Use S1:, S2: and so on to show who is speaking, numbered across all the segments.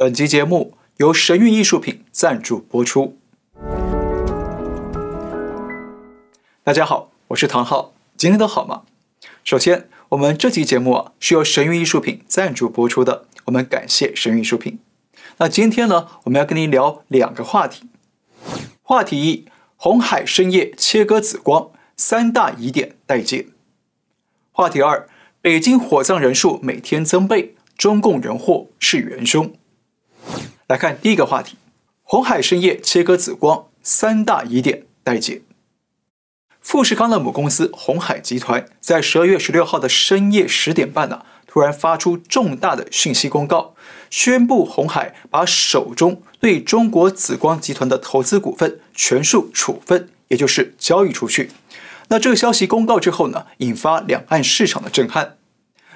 S1: 本集节目由神韵艺术品赞助播出。大家好，我是唐浩，今天都好吗？首先，我们这期节目啊是由神韵艺术品赞助播出的，我们感谢神韵艺术品。那今天呢，我们要跟您聊两个话题。话题一：红海深夜切割紫光，三大疑点待解。话题二：北京火葬人数每天增倍，中共人祸是元凶。来看第一个话题，红海深夜切割紫光三大疑点待解。富士康的母公司红海集团在十二月十六号的深夜十点半呢，突然发出重大的信息公告，宣布红海把手中对中国紫光集团的投资股份全数处分，也就是交易出去。那这个消息公告之后呢，引发两岸市场的震撼。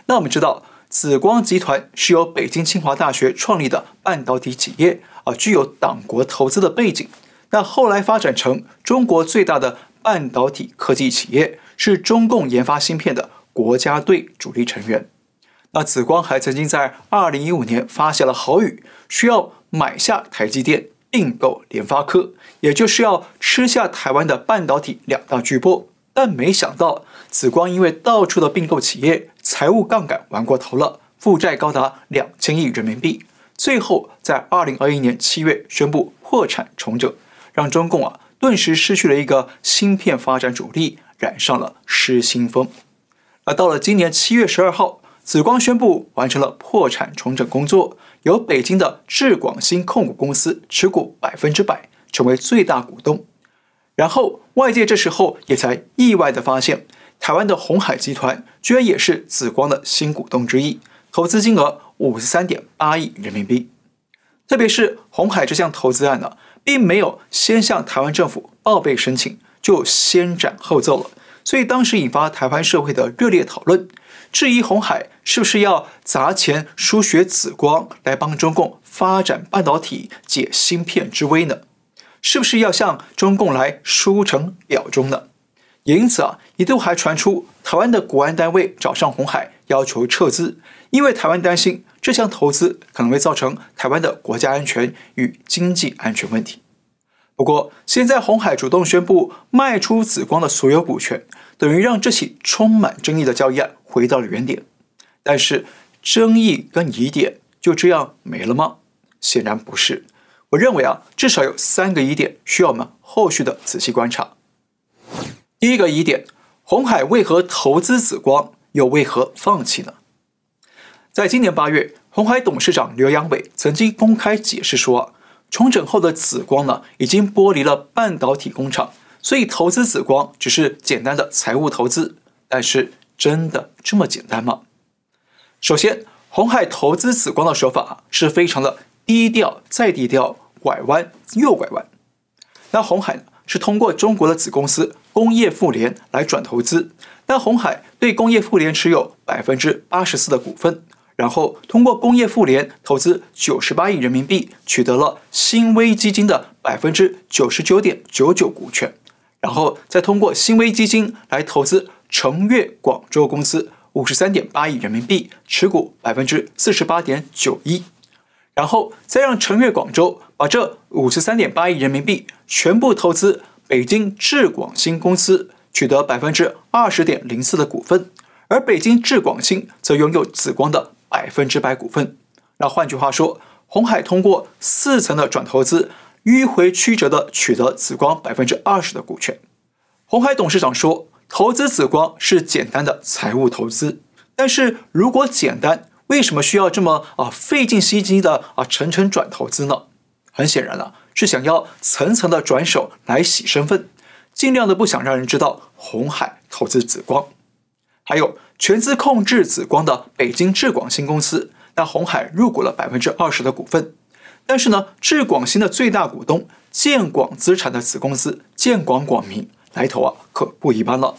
S1: 那我们知道。紫光集团是由北京清华大学创立的半导体企业，啊，具有党国投资的背景。那后来发展成中国最大的半导体科技企业，是中共研发芯片的国家队主力成员。那紫光还曾经在2015年发下了豪语，需要买下台积电，并购联发科，也就是要吃下台湾的半导体两大巨擘。但没想到，紫光因为到处的并购企业，财务杠杆玩过头了，负债高达两千亿人民币，最后在二零二一年七月宣布破产重整，让中共啊顿时失去了一个芯片发展主力，染上了失心疯。而到了今年七月十二号，紫光宣布完成了破产重整工作，由北京的智广新控股公司持股百分之百，成为最大股东，然后。外界这时候也才意外地发现，台湾的红海集团居然也是紫光的新股东之一，投资金额五十三点八亿人民币。特别是红海这项投资案呢，并没有先向台湾政府报备申请，就先斩后奏了，所以当时引发台湾社会的热烈讨论，质疑红海是不是要砸钱输血紫光，来帮中共发展半导体解芯片之危呢？是不是要向中共来书成表忠呢？因此啊，一度还传出台湾的国安单位找上红海，要求撤资，因为台湾担心这项投资可能会造成台湾的国家安全与经济安全问题。不过，现在红海主动宣布卖出紫光的所有股权，等于让这起充满争议的交易案回到了原点。但是，争议跟疑点就这样没了吗？显然不是。我认为啊，至少有三个疑点需要我们后续的仔细观察。第一个疑点，红海为何投资紫光，又为何放弃呢？在今年八月，红海董事长刘阳伟曾经公开解释说，重整后的紫光呢，已经剥离了半导体工厂，所以投资紫光只是简单的财务投资。但是，真的这么简单吗？首先，红海投资紫光的手法是非常的。低调再低调，拐弯右拐弯。那红海呢？是通过中国的子公司工业富联来转投资。那红海对工业富联持有百分之八十四的股份，然后通过工业富联投资九十八亿人民币，取得了新微基金的百分之九十九点九九股权，然后再通过新微基金来投资成越广州公司五十三点八亿人民币，持股百分之四十八点九一。然后再让成越广州把这五十三点八亿人民币全部投资北京智广新公司，取得百分之二十点零四的股份，而北京智广新则拥有紫光的百分之百股份。那换句话说，红海通过四层的转投资，迂回曲折的取得紫光百分之二十的股权。红海董事长说，投资紫光是简单的财务投资，但是如果简单。为什么需要这么啊费尽心机的啊层层转投资呢？很显然了，是想要层层的转手来洗身份，尽量的不想让人知道红海投资紫光，还有全资控制紫光的北京智广新公司，那红海入股了百分之二十的股份，但是呢，智广新的最大股东建广资产的子公司建广广明来头啊可不一般了，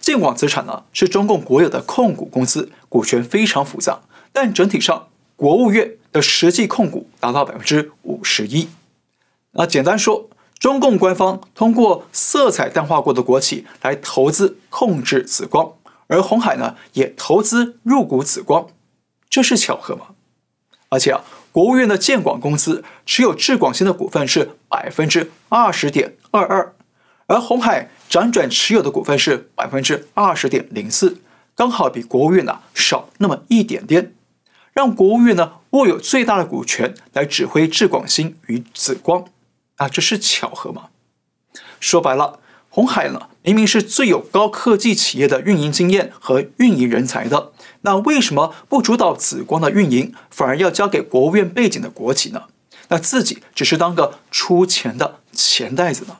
S1: 建广资产呢是中共国有的控股公司，股权非常复杂。但整体上，国务院的实际控股达到百分之五十一。那简单说，中共官方通过色彩淡化过的国企来投资控制紫光，而红海呢也投资入股紫光，这是巧合吗？而且啊，国务院的建广公司持有智广芯的股份是百分之二十点二二，而红海辗转持有的股份是百分之二十点零四，刚好比国务院呢少那么一点点。让国务院呢握有最大的股权来指挥智广兴与紫光，啊，这是巧合吗？说白了，红海呢明明是最有高科技企业的运营经验和运营人才的，那为什么不主导紫光的运营，反而要交给国务院背景的国企呢？那自己只是当个出钱的钱袋子呢？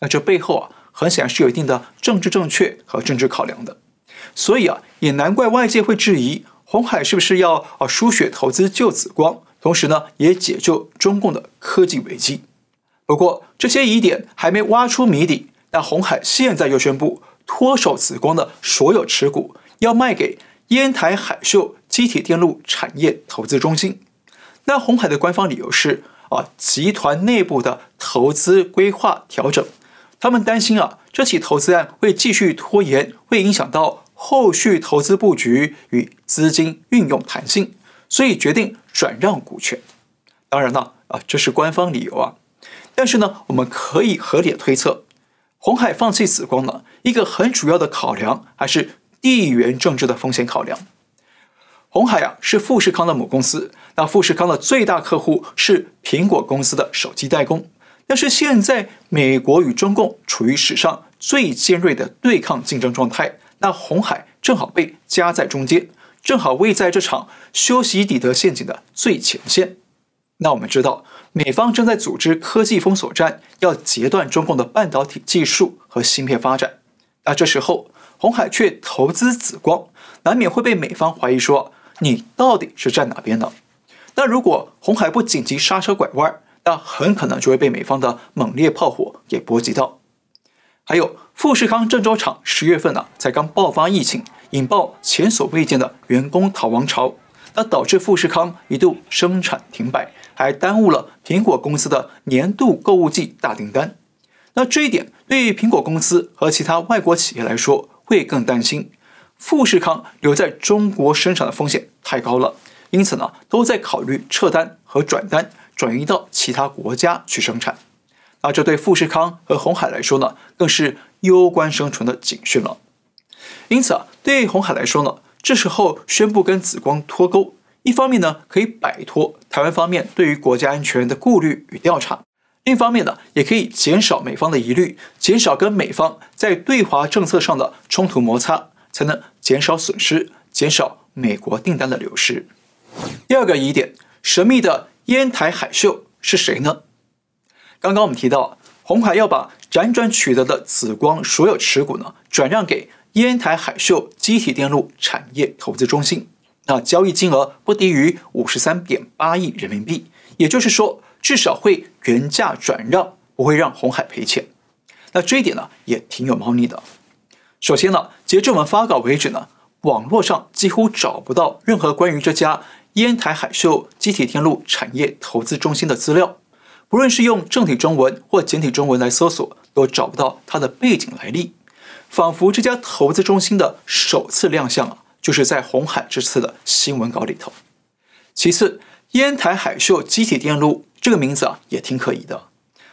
S1: 那这背后啊，很显然是有一定的政治正确和政治考量的，所以啊，也难怪外界会质疑。红海是不是要啊输血投资救紫光，同时呢也解救中共的科技危机？不过这些疑点还没挖出谜底，但红海现在又宣布脱手紫光的所有持股，要卖给烟台海秀机体电路产业投资中心。那红海的官方理由是啊，集团内部的投资规划调整，他们担心啊这起投资案会继续拖延，会影响到。后续投资布局与资金运用弹性，所以决定转让股权。当然了，啊，这是官方理由啊。但是呢，我们可以合理的推测，红海放弃紫光呢，一个很主要的考量还是地缘政治的风险考量。红海啊是富士康的母公司，那富士康的最大客户是苹果公司的手机代工。但是现在美国与中共处于史上最尖锐的对抗竞争状态。那红海正好被夹在中间，正好位在这场修昔底德陷阱的最前线。那我们知道，美方正在组织科技封锁战，要截断中共的半导体技术和芯片发展。那这时候，红海却投资紫光，难免会被美方怀疑说你到底是站哪边的。那如果红海不紧急刹车拐弯，那很可能就会被美方的猛烈炮火给波及到。还有富士康郑州厂十月份呢，才刚爆发疫情，引爆前所未见的员工逃亡潮，那导致富士康一度生产停摆，还耽误了苹果公司的年度购物季大订单。那这一点对于苹果公司和其他外国企业来说会更担心，富士康留在中国生产的风险太高了，因此呢，都在考虑撤单和转单，转移到其他国家去生产。而这对富士康和红海来说呢，更是攸关生存的警讯了。因此啊，对红海来说呢，这时候宣布跟紫光脱钩，一方面呢可以摆脱台湾方面对于国家安全的顾虑与调查，另一方面呢也可以减少美方的疑虑，减少跟美方在对华政策上的冲突摩擦，才能减少损失，减少美国订单的流失。第二个疑点，神秘的烟台海秀是谁呢？刚刚我们提到，红海要把辗转取得的紫光所有持股呢，转让给烟台海秀机体电路产业投资中心，那交易金额不低于五十三点八亿人民币，也就是说，至少会原价转让，不会让红海赔钱。那这一点呢，也挺有猫腻的。首先呢，截至我们发稿为止呢，网络上几乎找不到任何关于这家烟台海秀机体电路产业投资中心的资料。不论是用正体中文或简体中文来搜索，都找不到它的背景来历，仿佛这家投资中心的首次亮相啊，就是在红海这次的新闻稿里头。其次，烟台海秀机体电路这个名字啊，也挺可疑的。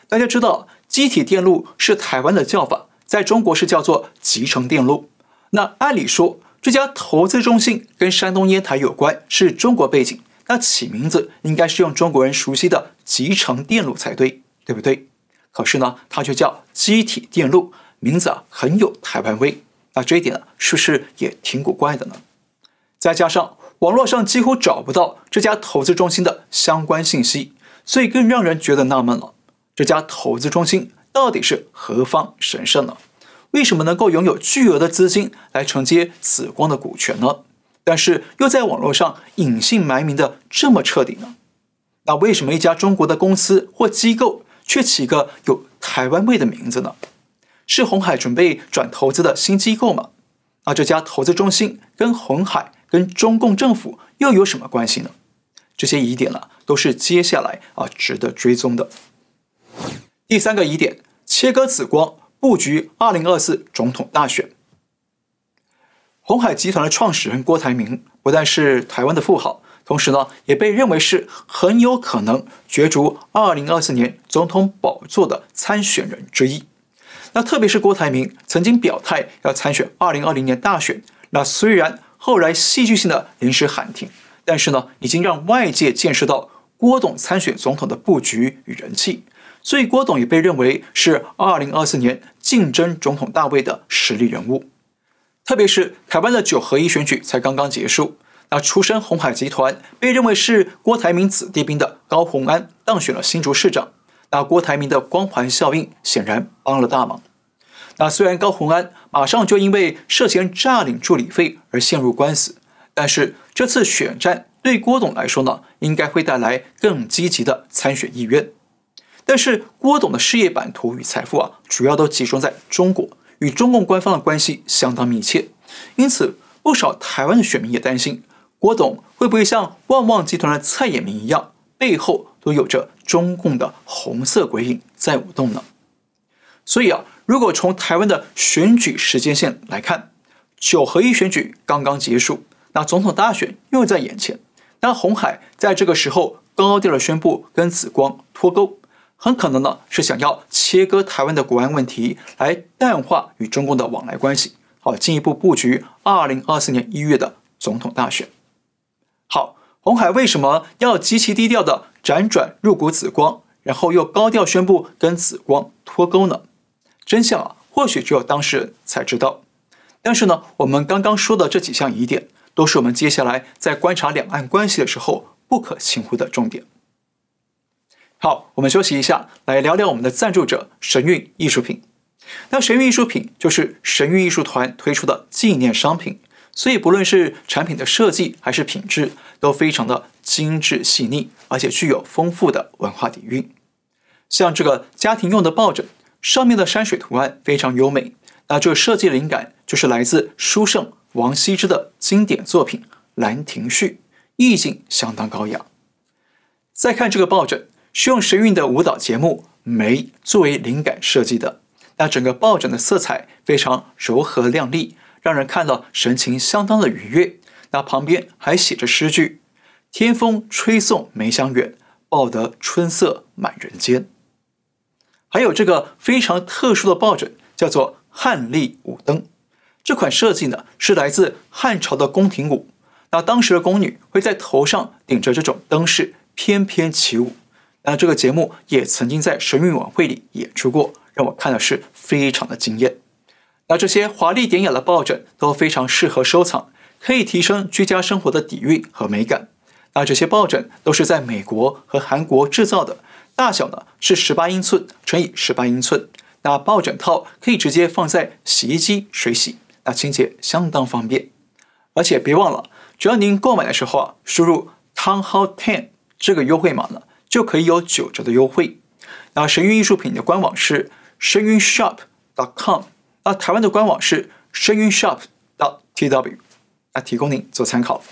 S1: 大家知道，机体电路是台湾的叫法，在中国是叫做集成电路。那按理说，这家投资中心跟山东烟台有关，是中国背景，那起名字应该是用中国人熟悉的。集成电路才对，对不对？可是呢，它却叫机体电路，名字啊很有台湾味。那这一点是不是也挺古怪的呢？再加上网络上几乎找不到这家投资中心的相关信息，所以更让人觉得纳闷了：这家投资中心到底是何方神圣呢？为什么能够拥有巨额的资金来承接紫光的股权呢？但是又在网络上隐姓埋名的这么彻底呢？那为什么一家中国的公司或机构却起个有台湾味的名字呢？是红海准备转投资的新机构吗？那这家投资中心跟红海、跟中共政府又有什么关系呢？这些疑点呢，都是接下来啊值得追踪的。第三个疑点：切割紫光，布局二零二四总统大选。红海集团的创始人郭台铭不但是台湾的富豪。同时呢，也被认为是很有可能角逐2024年总统宝座的参选人之一。那特别是郭台铭曾经表态要参选2020年大选，那虽然后来戏剧性的临时喊停，但是呢，已经让外界见识到郭董参选总统的布局与人气。所以郭董也被认为是2024年竞争总统大位的实力人物。特别是台湾的九合一选举才刚刚结束。那出身红海集团，被认为是郭台铭子弟兵的高鸿安当选了新竹市长。那郭台铭的光环效应显然帮了大忙。那虽然高鸿安马上就因为涉嫌诈领助理费而陷入官司，但是这次选战对郭董来说呢，应该会带来更积极的参选意愿。但是郭董的事业版图与财富啊，主要都集中在中国，与中共官方的关系相当密切，因此不少台湾的选民也担心。郭董会不会像旺旺集团的蔡衍明一样，背后都有着中共的红色鬼影在舞动呢？所以啊，如果从台湾的选举时间线来看，九合一选举刚刚结束，那总统大选又在眼前，那红海在这个时候高调的宣布跟紫光脱钩，很可能呢是想要切割台湾的国安问题，来淡化与中共的往来关系，好进一步布局二零二四年一月的总统大选。好，红海为什么要极其低调的辗转入股紫光，然后又高调宣布跟紫光脱钩呢？真相啊，或许只有当事人才知道。但是呢，我们刚刚说的这几项疑点，都是我们接下来在观察两岸关系的时候不可轻忽的重点。好，我们休息一下，来聊聊我们的赞助者神韵艺术品。那神韵艺术品就是神韵艺术团推出的纪念商品。所以，不论是产品的设计还是品质，都非常的精致细腻，而且具有丰富的文化底蕴。像这个家庭用的抱枕，上面的山水图案非常优美。那这个设计灵感就是来自书圣王羲之的经典作品《兰亭序》，意境相当高雅。再看这个抱枕，是用神韵的舞蹈节目《梅》作为灵感设计的。那整个抱枕的色彩非常柔和亮丽。让人看到神情相当的愉悦，那旁边还写着诗句：“天风吹送梅香远，报得春色满人间。”还有这个非常特殊的抱枕，叫做汉丽舞灯。这款设计呢是来自汉朝的宫廷舞，那当时的宫女会在头上顶着这种灯饰翩翩起舞。那这个节目也曾经在《神韵》晚会里演出过，让我看的是非常的惊艳。那这些华丽典雅的抱枕都非常适合收藏，可以提升居家生活的底蕴和美感。那这些抱枕都是在美国和韩国制造的，大小呢是十八英寸乘以十八英寸。那抱枕套可以直接放在洗衣机水洗，那清洁相当方便。而且别忘了，只要您购买的时候啊，输入 “townhallten” 这个优惠码呢，就可以有九折的优惠。那神韵艺术品的官网是 shenyunshop.com。那台湾的官网是 s h n g s h o p 到 t w 那提供您做参考。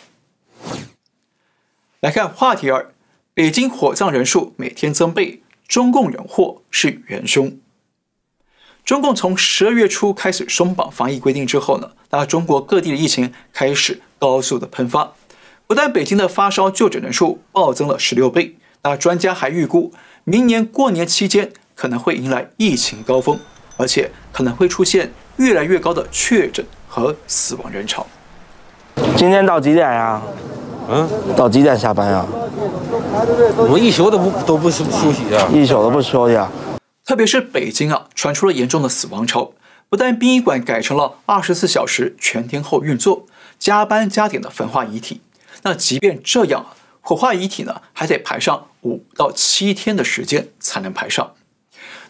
S1: 来看话题二：北京火葬人数每天增倍，中共人祸是元凶。中共从十二月初开始松绑防疫规定之后呢，那中国各地的疫情开始高速的喷发，不但北京的发烧就诊人数暴增了十六倍，那专家还预估明年过年期间可能会迎来疫情高峰。而且可能会出现越来越高的确诊和死亡人潮。今天到几点呀？嗯，到几点下班呀？我一宿都不都不休息啊！一宿都不休息啊！特别是北京啊，传出了严重的死亡潮，不但殡仪馆改成了二十四小时全天候运作，加班加点的焚化遗体。那即便这样，火化遗体呢，还得排上五到七天的时间才能排上。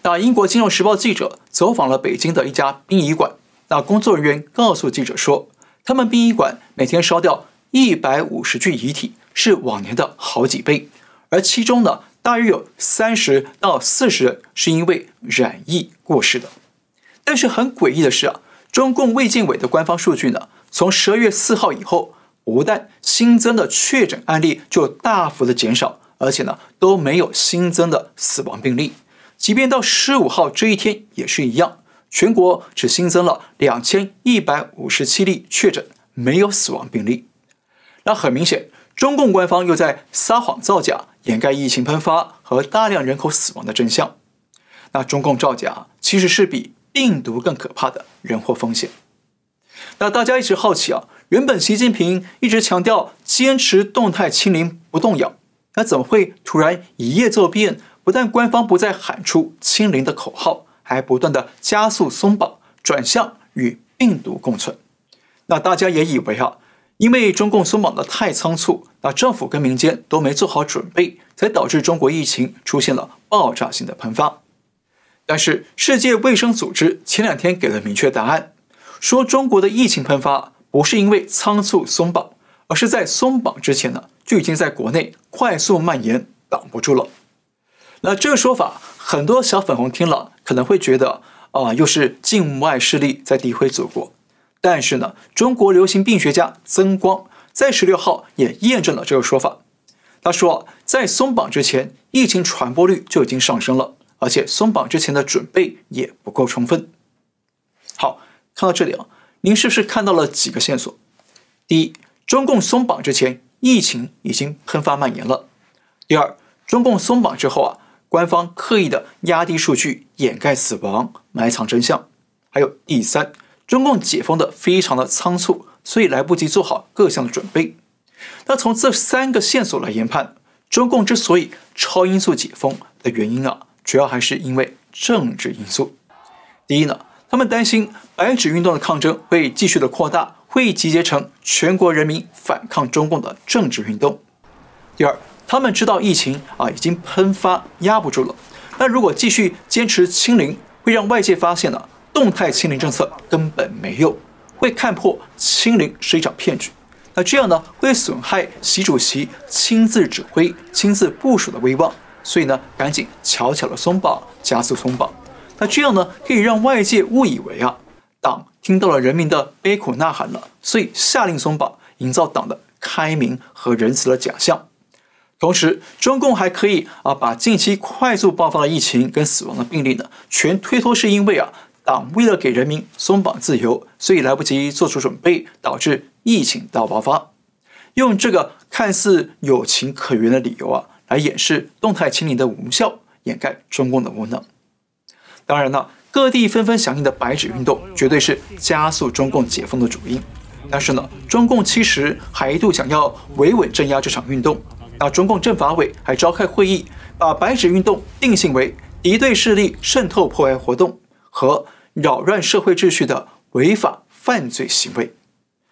S1: 那英国《金融时报》记者走访了北京的一家殡仪馆，那工作人员告诉记者说，他们殡仪馆每天烧掉一百五十具遗体，是往年的好几倍，而其中呢，大约有三十到四十人是因为染疫过世的。但是很诡异的是啊，中共卫健委的官方数据呢，从十二月四号以后，不但新增的确诊案例就大幅的减少，而且呢，都没有新增的死亡病例。即便到十五号这一天也是一样，全国只新增了两千一百五十七例确诊，没有死亡病例。那很明显，中共官方又在撒谎造假，掩盖疫情喷发和大量人口死亡的真相。那中共造假其实是比病毒更可怕的人祸风险。那大家一直好奇啊，原本习近平一直强调坚持动态清零不动摇，那怎么会突然一夜骤变？不但官方不再喊出清零的口号，还不断的加速松绑，转向与病毒共存。那大家也以为啊，因为中共松绑的太仓促，那政府跟民间都没做好准备，才导致中国疫情出现了爆炸性的喷发。但是世界卫生组织前两天给了明确答案，说中国的疫情喷发不是因为仓促松绑，而是在松绑之前呢，就已经在国内快速蔓延，挡不住了。那这个说法，很多小粉红听了可能会觉得，啊，又是境外势力在诋毁祖国。但是呢，中国流行病学家曾光在十六号也验证了这个说法。他说，在松绑之前，疫情传播率就已经上升了，而且松绑之前的准备也不够充分。好，看到这里啊，您是不是看到了几个线索？第一，中共松绑之前，疫情已经喷发蔓延了；第二，中共松绑之后啊。官方刻意的压低数据，掩盖死亡，埋藏真相。还有第三，中共解封的非常的仓促，所以来不及做好各项的准备。那从这三个线索来研判，中共之所以超音速解封的原因啊，主要还是因为政治因素。第一呢，他们担心白纸运动的抗争会继续的扩大，会集结成全国人民反抗中共的政治运动。第二。他们知道疫情啊已经喷发压不住了，那如果继续坚持清零，会让外界发现呢动态清零政策根本没有，会看破清零是一场骗局。那这样呢会损害习主席亲自指挥、亲自部署的威望，所以呢赶紧悄悄的松绑，加速松绑。那这样呢可以让外界误以为啊党听到了人民的悲苦呐喊了，所以下令松绑，营造党的开明和仁慈的假象。同时，中共还可以啊把近期快速爆发的疫情跟死亡的病例呢全推脱，是因为啊党为了给人民松绑自由，所以来不及做出准备，导致疫情大爆发。用这个看似有情可原的理由啊来掩饰动态清零的无效，掩盖中共的无能。当然了，各地纷纷响应的白纸运动绝对是加速中共解封的主因。但是呢，中共其实还一度想要维稳镇压这场运动。那中共政法委还召开会议，把白纸运动定性为敌对势力渗透破坏活动和扰乱社会秩序的违法犯罪行为。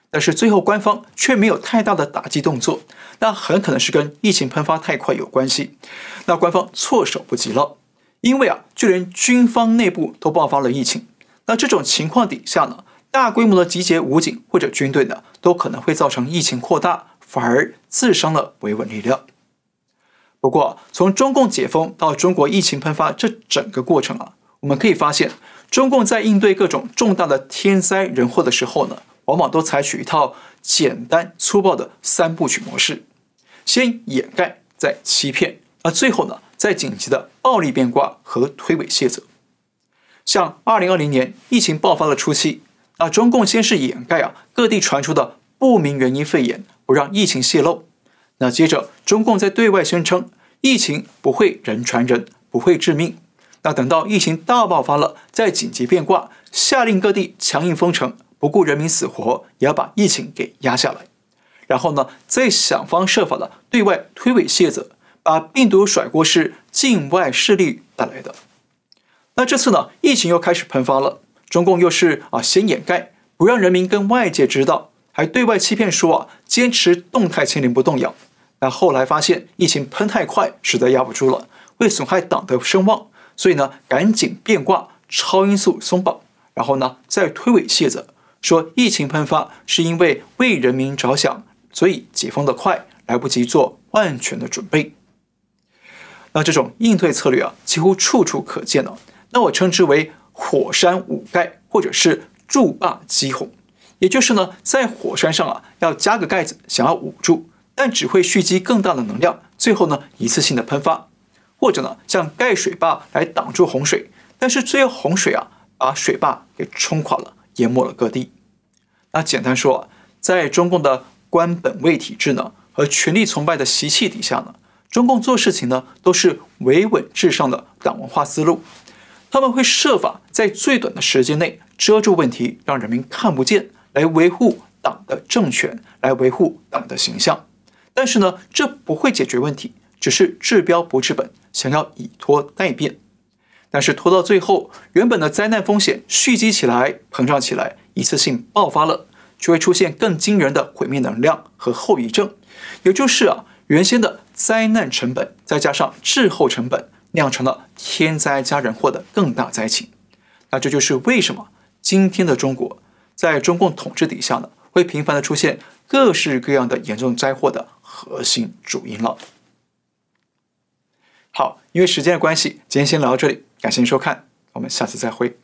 S1: 但是最后官方却没有太大的打击动作，那很可能是跟疫情喷发太快有关系。那官方措手不及了，因为啊，就连军方内部都爆发了疫情。那这种情况底下呢，大规模的集结武警或者军队呢，都可能会造成疫情扩大。反而自伤了维稳力量。不过，从中共解封到中国疫情喷发这整个过程啊，我们可以发现，中共在应对各种重大的天灾人祸的时候呢，往往都采取一套简单粗暴的三部曲模式：先掩盖，再欺骗，而最后呢，再紧急的暴力变卦和推诿卸责。像二零二零年疫情爆发的初期，那中共先是掩盖啊各地传出的不明原因肺炎。不让疫情泄露。那接着，中共在对外宣称疫情不会人传人，不会致命。那等到疫情大爆发了，再紧急变卦，下令各地强硬封城，不顾人民死活，也要把疫情给压下来。然后呢，再想方设法的对外推诿卸责，把病毒甩锅是境外势力带来的。那这次呢，疫情又开始喷发了，中共又是啊，先掩盖，不让人民跟外界知道，还对外欺骗说啊。坚持动态清零不动摇，但后来发现疫情喷太快，实在压不住了。为损害党的声望，所以呢，赶紧变卦，超音速松绑，然后呢，再推诿卸责，说疫情喷发是因为为人民着想，所以解封的快，来不及做万全的准备。那这种应对策略啊，几乎处处可见了。那我称之为火山五盖，或者是筑坝击洪。也就是呢，在火山上啊，要加个盖子，想要捂住，但只会蓄积更大的能量，最后呢，一次性的喷发，或者呢，像盖水坝来挡住洪水，但是最后洪水啊，把水坝给冲垮了，淹没了各地。那简单说，在中共的官本位体制呢和权力崇拜的习气底下呢，中共做事情呢都是维稳至上的党文化思路，他们会设法在最短的时间内遮住问题，让人民看不见。来维护党的政权，来维护党的形象，但是呢，这不会解决问题，只是治标不治本，想要以拖代变。但是拖到最后，原本的灾难风险蓄积起来、膨胀起来，一次性爆发了，就会出现更惊人的毁灭能量和后遗症，也就是啊，原先的灾难成本再加上滞后成本，酿成了天灾加人祸的更大灾情。那这就是为什么今天的中国。在中共统治底下呢，会频繁的出现各式各样的严重灾祸的核心主因了。好，因为时间的关系，今天先聊到这里，感谢您收看，我们下次再会。